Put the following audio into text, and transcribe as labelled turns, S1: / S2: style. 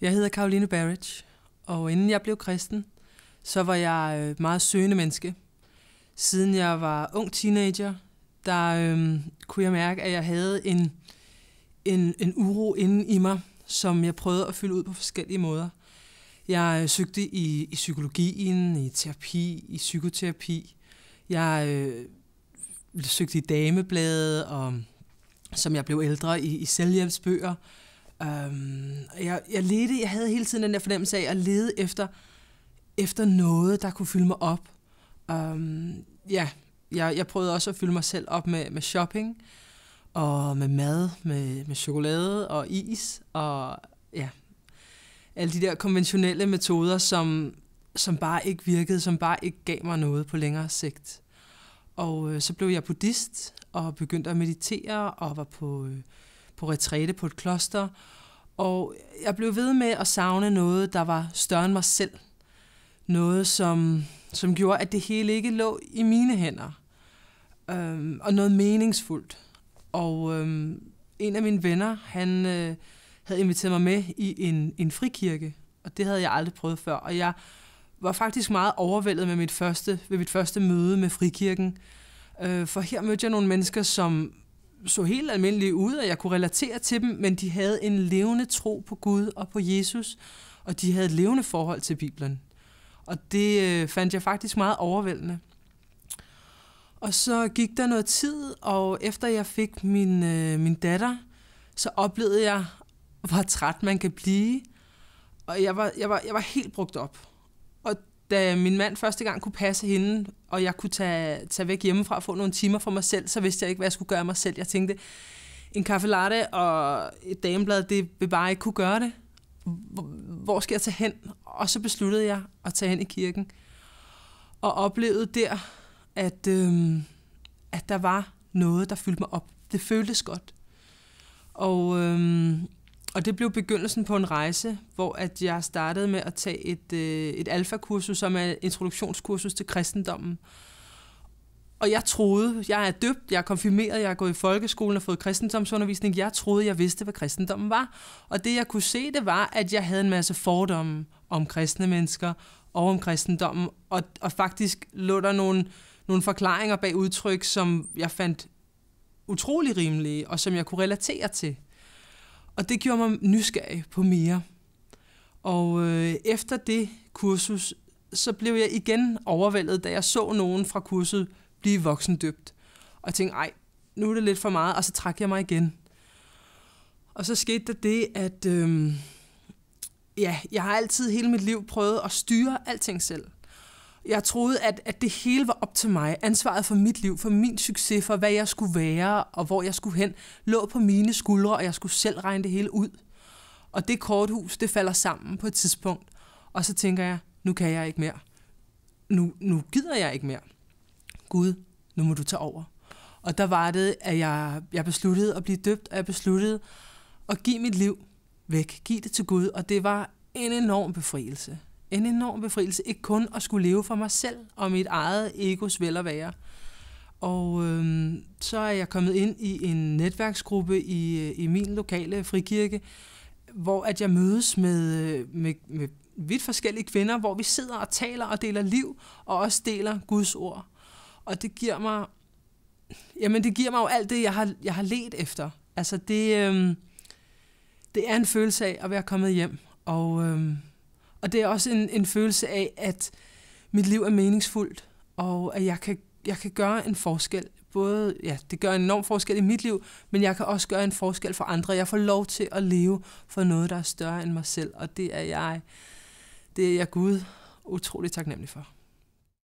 S1: Jeg hedder Karoline Barrage, og inden jeg blev kristen, så var jeg øh, meget søgende menneske. Siden jeg var ung teenager, der øhm, kunne jeg mærke, at jeg havde en, en, en uro inde i mig, som jeg prøvede at fylde ud på forskellige måder. Jeg øh, søgte i, i psykologien, i terapi, i psykoterapi. Jeg øh, søgte i damebladet, og som jeg blev ældre i, i selvhjælpsbøger. Øhm, jeg, jeg, ledte, jeg havde hele tiden den der fornemmelse af at lede efter, efter noget, der kunne fylde mig op. Øhm, ja, jeg, jeg prøvede også at fylde mig selv op med, med shopping, og med mad, med, med chokolade og is, og ja, alle de der konventionelle metoder, som, som bare ikke virkede, som bare ikke gav mig noget på længere sigt. Og øh, så blev jeg buddhist og begyndte at meditere og var på øh, på retræte på et kloster, og jeg blev ved med at savne noget, der var større end mig selv. Noget, som, som gjorde, at det hele ikke lå i mine hænder. Øhm, og noget meningsfuldt. Og øhm, en af mine venner, han øh, havde inviteret mig med i en, en frikirke, og det havde jeg aldrig prøvet før. Og jeg var faktisk meget overvældet med mit første, ved mit første møde med frikirken. Øh, for her mødte jeg nogle mennesker, som så helt almindelige ud, og jeg kunne relatere til dem, men de havde en levende tro på Gud og på Jesus, og de havde et levende forhold til Bibelen. Og det øh, fandt jeg faktisk meget overvældende. Og så gik der noget tid, og efter jeg fik min, øh, min datter, så oplevede jeg, hvor træt man kan blive. Og jeg var, jeg var, jeg var helt brugt op. Og da min mand første gang kunne passe hende, og jeg kunne tage, tage væk hjemmefra og få nogle timer for mig selv, så vidste jeg ikke, hvad jeg skulle gøre mig selv. Jeg tænkte, en kaffe latte og et dameblad, det vil bare ikke kunne gøre det. Hvor skal jeg tage hen? Og så besluttede jeg at tage hen i kirken. Og oplevede der, at, øh, at der var noget, der fyldte mig op. Det føltes godt. Og, øh, og det blev begyndelsen på en rejse, hvor at jeg startede med at tage et, øh, et alfakursus, som er introduktionskursus til kristendommen. Og jeg troede, jeg er døbt, jeg er konfirmeret, jeg er gået i folkeskolen og fået kristendomsundervisning. Jeg troede, jeg vidste, hvad kristendommen var. Og det, jeg kunne se, det var, at jeg havde en masse fordomme om kristne mennesker og om kristendommen. Og, og faktisk lå der nogle, nogle forklaringer bag udtryk, som jeg fandt utrolig rimelige, og som jeg kunne relatere til. Og det gjorde mig nysgerrig på mere. Og øh, efter det kursus, så blev jeg igen overvældet, da jeg så nogen fra kurset blive voksendøbt. Og tænkte, ej, nu er det lidt for meget, og så trak jeg mig igen. Og så skete der det, at øh, ja, jeg har altid hele mit liv prøvet at styre alting selv. Jeg troede, at, at det hele var op til mig. Ansvaret for mit liv, for min succes, for hvad jeg skulle være og hvor jeg skulle hen, lå på mine skuldre, og jeg skulle selv regne det hele ud. Og det korthus, det falder sammen på et tidspunkt. Og så tænker jeg, nu kan jeg ikke mere. Nu, nu gider jeg ikke mere. Gud, nu må du tage over. Og der var det, at jeg, jeg besluttede at blive døbt, og jeg besluttede at give mit liv væk. Giv det til Gud, og det var en enorm befrielse en enorm befrielse, ikke kun at skulle leve for mig selv og mit eget egos vel og være. Og øh, så er jeg kommet ind i en netværksgruppe i, øh, i min lokale frikirke, hvor at jeg mødes med, øh, med, med vidt forskellige kvinder, hvor vi sidder og taler og deler liv, og også deler Guds ord. Og det giver mig, jamen det giver mig jo alt det, jeg har, jeg har let efter. Altså det, øh, det er en følelse af at være kommet hjem, og... Øh, og det er også en, en følelse af, at mit liv er meningsfuldt, og at jeg kan, jeg kan gøre en forskel. Både, ja, det gør en enorm forskel i mit liv, men jeg kan også gøre en forskel for andre. Jeg får lov til at leve for noget, der er større end mig selv, og det er jeg, det er jeg Gud utrolig taknemmelig for.